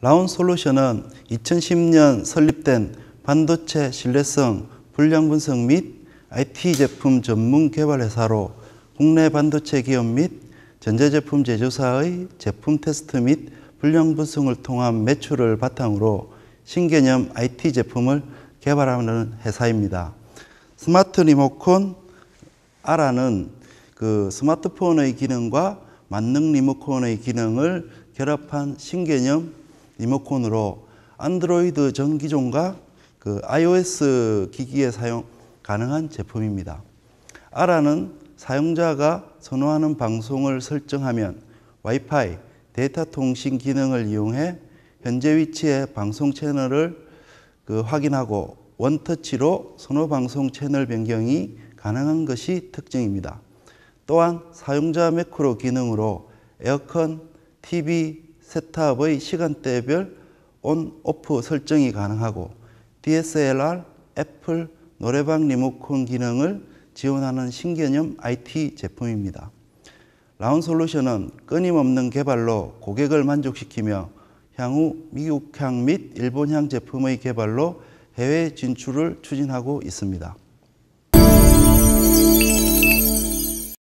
라운 솔루션은 2010년 설립된 반도체 신뢰성 불량 분석 및 IT 제품 전문 개발 회사로 국내 반도체 기업 및 전자제품 제조사의 제품 테스트 및 불량 분석을 통한 매출을 바탕으로 신개념 IT 제품을 개발하는 회사입니다. 스마트 리모컨 아라는 그 스마트폰의 기능과 만능 리모컨의 기능을 결합한 신개념 리모컨으로 안드로이드 전 기종과 그 iOS 기기에 사용 가능한 제품입니다. 아라는 사용자가 선호하는 방송을 설정하면 와이파이 데이터 통신 기능을 이용해 현재 위치의 방송 채널을 그 확인하고 원터치로 선호 방송 채널 변경이 가능한 것이 특징입니다. 또한 사용자 매크로 기능으로 에어컨, TV, 세탑의 시간대별 온, 오프 설정이 가능하고 DSLR, 애플, 노래방 리모컨 기능을 지원하는 신개념 IT 제품입니다. 라운 솔루션은 끊임없는 개발로 고객을 만족시키며 향후 미국향 및 일본향 제품의 개발로 해외 진출을 추진하고 있습니다.